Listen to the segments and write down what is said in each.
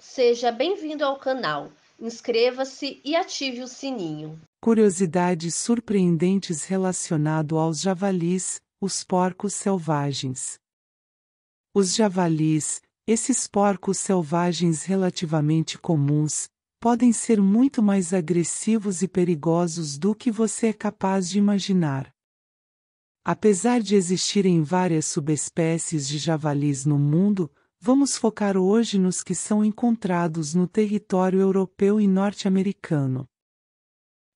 Seja bem-vindo ao canal. Inscreva-se e ative o sininho. Curiosidades surpreendentes relacionado aos javalis, os porcos selvagens. Os javalis, esses porcos selvagens relativamente comuns, podem ser muito mais agressivos e perigosos do que você é capaz de imaginar. Apesar de existirem várias subespécies de javalis no mundo, Vamos focar hoje nos que são encontrados no território europeu e norte-americano.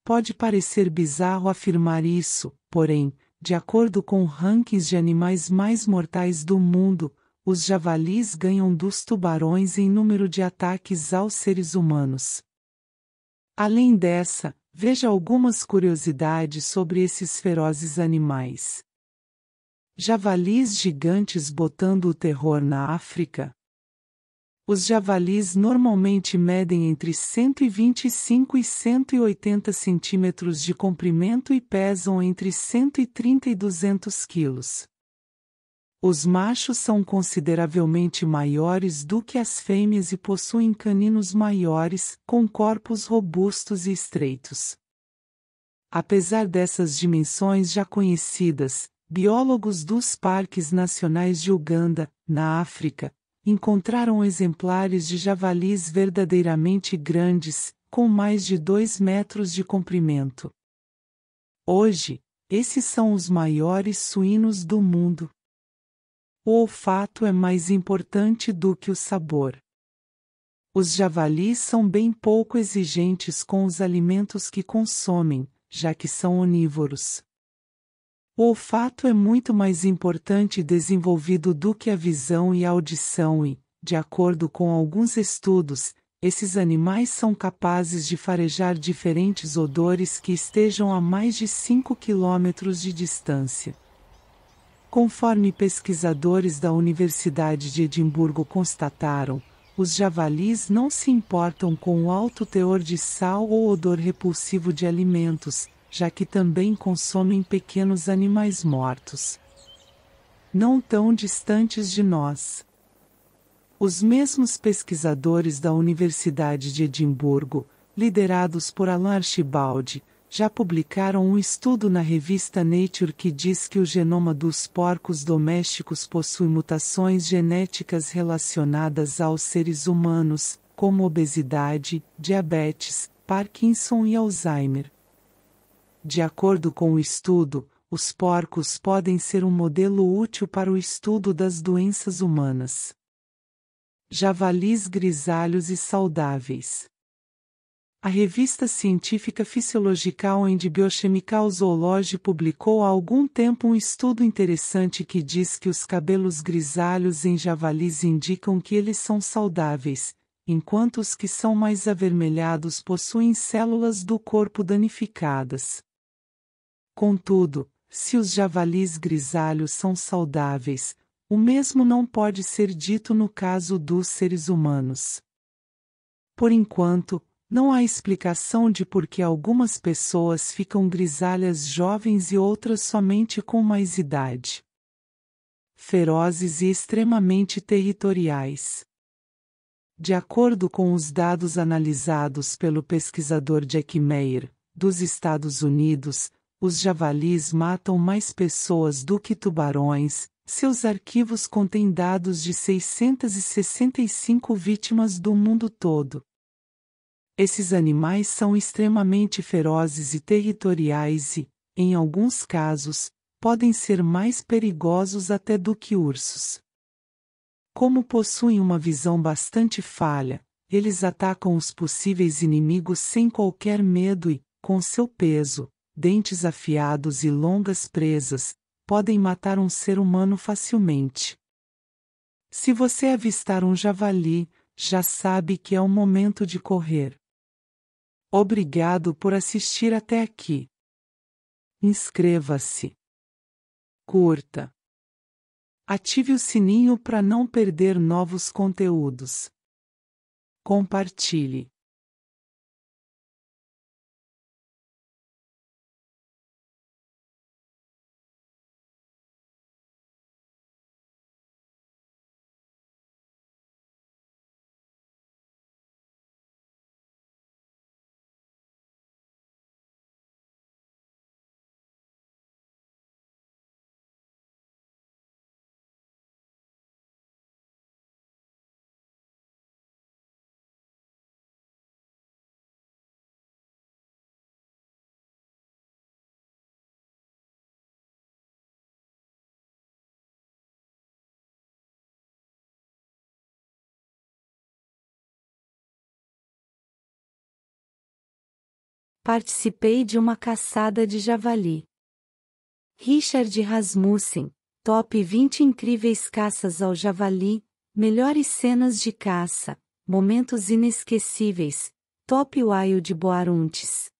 Pode parecer bizarro afirmar isso, porém, de acordo com rankings de animais mais mortais do mundo, os javalis ganham dos tubarões em número de ataques aos seres humanos. Além dessa, veja algumas curiosidades sobre esses ferozes animais. Javalis gigantes botando o terror na África. Os javalis normalmente medem entre 125 e 180 centímetros de comprimento e pesam entre 130 e 200 quilos. Os machos são consideravelmente maiores do que as fêmeas e possuem caninos maiores, com corpos robustos e estreitos. Apesar dessas dimensões já conhecidas, biólogos dos parques nacionais de Uganda, na África, encontraram exemplares de javalis verdadeiramente grandes, com mais de 2 metros de comprimento. Hoje, esses são os maiores suínos do mundo. O olfato é mais importante do que o sabor. Os javalis são bem pouco exigentes com os alimentos que consomem, já que são onívoros. O olfato é muito mais importante e desenvolvido do que a visão e a audição e, de acordo com alguns estudos, esses animais são capazes de farejar diferentes odores que estejam a mais de 5 quilômetros de distância. Conforme pesquisadores da Universidade de Edimburgo constataram, os javalis não se importam com o alto teor de sal ou odor repulsivo de alimentos, já que também consomem pequenos animais mortos. Não tão distantes de nós. Os mesmos pesquisadores da Universidade de Edimburgo, liderados por Alan Archibald, já publicaram um estudo na revista Nature que diz que o genoma dos porcos domésticos possui mutações genéticas relacionadas aos seres humanos, como obesidade, diabetes, Parkinson e Alzheimer. De acordo com o estudo, os porcos podem ser um modelo útil para o estudo das doenças humanas. Javalis grisalhos e saudáveis. A revista científica Physiological and Biochemical Zoology publicou há algum tempo um estudo interessante que diz que os cabelos grisalhos em javalis indicam que eles são saudáveis, enquanto os que são mais avermelhados possuem células do corpo danificadas. Contudo, se os javalis grisalhos são saudáveis, o mesmo não pode ser dito no caso dos seres humanos. Por enquanto, não há explicação de por que algumas pessoas ficam grisalhas jovens e outras somente com mais idade. Ferozes e extremamente territoriais. De acordo com os dados analisados pelo pesquisador Jack Mayer, dos Estados Unidos, os javalis matam mais pessoas do que tubarões, seus arquivos contêm dados de 665 vítimas do mundo todo. Esses animais são extremamente ferozes e territoriais e, em alguns casos, podem ser mais perigosos até do que ursos. Como possuem uma visão bastante falha, eles atacam os possíveis inimigos sem qualquer medo e, com seu peso, dentes afiados e longas presas, podem matar um ser humano facilmente. Se você avistar um javali, já sabe que é o momento de correr. Obrigado por assistir até aqui. Inscreva-se. Curta. Ative o sininho para não perder novos conteúdos. Compartilhe. Participei de uma caçada de javali. Richard Rasmussen, Top 20 incríveis caças ao javali, melhores cenas de caça, momentos inesquecíveis, Top Wild Boaruntes.